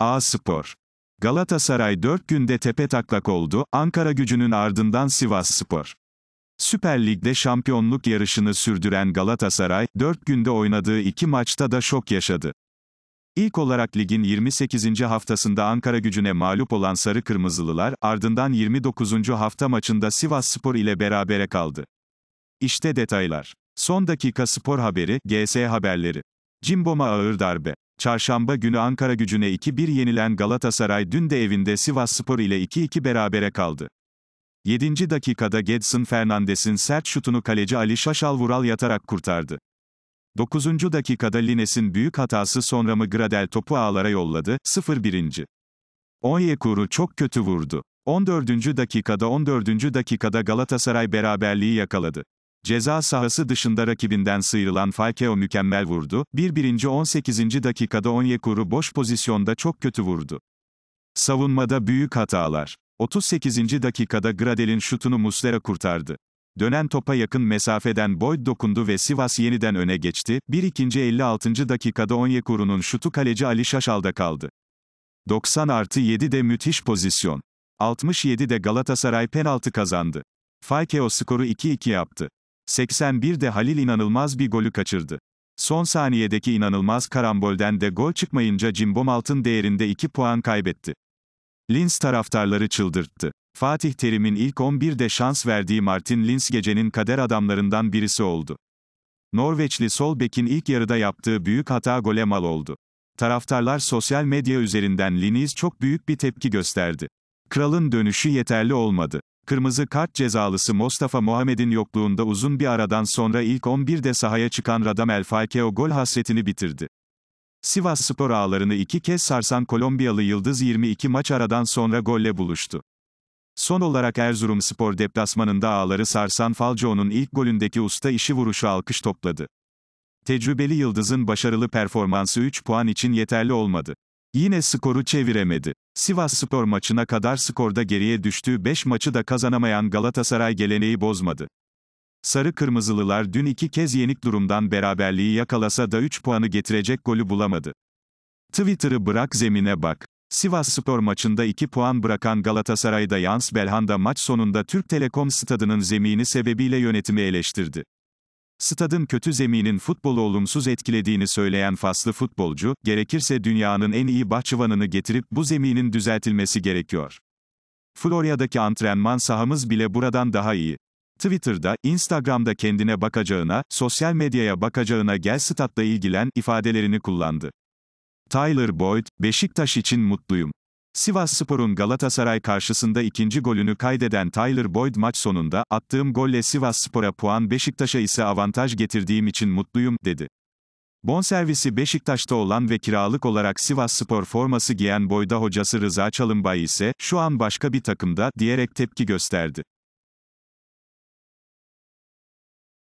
A Spor. Galatasaray 4 günde tepe taklak oldu, Ankara gücünün ardından Sivas Spor. Süper Lig'de şampiyonluk yarışını sürdüren Galatasaray, 4 günde oynadığı 2 maçta da şok yaşadı. İlk olarak ligin 28. haftasında Ankara gücüne mağlup olan Sarı Kırmızılılar, ardından 29. hafta maçında Sivas Spor ile berabere kaldı. İşte detaylar. Son dakika spor haberi, GS haberleri. Cimbom'a ağır darbe. Çarşamba günü Ankara gücüne 2-1 yenilen Galatasaray dün de evinde Sivas Spor ile 2-2 berabere kaldı. 7. dakikada Gedson Fernandes'in sert şutunu kaleci Ali Şaşal Vural yatarak kurtardı. 9. dakikada Lines'in büyük hatası sonra mı Gradel topu ağlara yolladı, 0-1. Onyekuru çok kötü vurdu. 14. dakikada 14. dakikada Galatasaray beraberliği yakaladı. Ceza sahası dışında rakibinden sıyrılan Falcao mükemmel vurdu, 1. 18. dakikada Onyekuru boş pozisyonda çok kötü vurdu. Savunmada büyük hatalar. 38. dakikada Gradel'in şutunu Muslera kurtardı. Dönen topa yakın mesafeden Boyd dokundu ve Sivas yeniden öne geçti. 1. 56. dakikada Onyekuru'nun şutu kaleci Ali Şaşal'da kaldı. 90 artı 7'de müthiş pozisyon. 67'de Galatasaray penaltı kazandı. Falcao skoru 2-2 yaptı. 81'de Halil inanılmaz bir golü kaçırdı. Son saniyedeki inanılmaz karambolden de gol çıkmayınca Cimbom Altın değerinde 2 puan kaybetti. Lins taraftarları çıldırttı. Fatih Terim'in ilk 11'de şans verdiği Martin Lins gecenin kader adamlarından birisi oldu. Norveçli sol bekin ilk yarıda yaptığı büyük hata gole mal oldu. Taraftarlar sosyal medya üzerinden Liniz çok büyük bir tepki gösterdi. Kralın dönüşü yeterli olmadı. Kırmızı kart cezalısı Mustafa Muhammed'in yokluğunda uzun bir aradan sonra ilk 11'de sahaya çıkan Radamel Falcao gol hasretini bitirdi. Sivas Spor ağlarını iki kez sarsan Kolombiyalı Yıldız 22 maç aradan sonra golle buluştu. Son olarak Erzurumspor deplasmanında ağları sarsan Falcao'nun ilk golündeki usta işi vuruşu alkış topladı. Tecrübeli Yıldız'ın başarılı performansı 3 puan için yeterli olmadı. Yine skoru çeviremedi. Sivas Spor maçına kadar skorda geriye düştüğü 5 maçı da kazanamayan Galatasaray geleneği bozmadı. Sarı Kırmızılılar dün iki kez yenik durumdan beraberliği yakalasa da 3 puanı getirecek golü bulamadı. Twitter'ı bırak zemine bak. Sivas Spor maçında 2 puan bırakan Galatasaray'da Yans Belhanda maç sonunda Türk Telekom stadının zemini sebebiyle yönetimi eleştirdi. Stadın kötü zeminin futbolu olumsuz etkilediğini söyleyen faslı futbolcu, gerekirse dünyanın en iyi bahçıvanını getirip bu zeminin düzeltilmesi gerekiyor. Florya'daki antrenman sahamız bile buradan daha iyi. Twitter'da, Instagram'da kendine bakacağına, sosyal medyaya bakacağına gel statla ilgilen ifadelerini kullandı. Tyler Boyd, Beşiktaş için mutluyum. Sivas Spor'un Galatasaray karşısında ikinci golünü kaydeden Tyler Boyd maç sonunda, attığım golle Sivas Spor'a puan Beşiktaş'a ise avantaj getirdiğim için mutluyum, dedi. Bonservisi Beşiktaş'ta olan ve kiralık olarak Sivas Spor forması giyen Boyda hocası Rıza Çalınbay ise, şu an başka bir takımda, diyerek tepki gösterdi.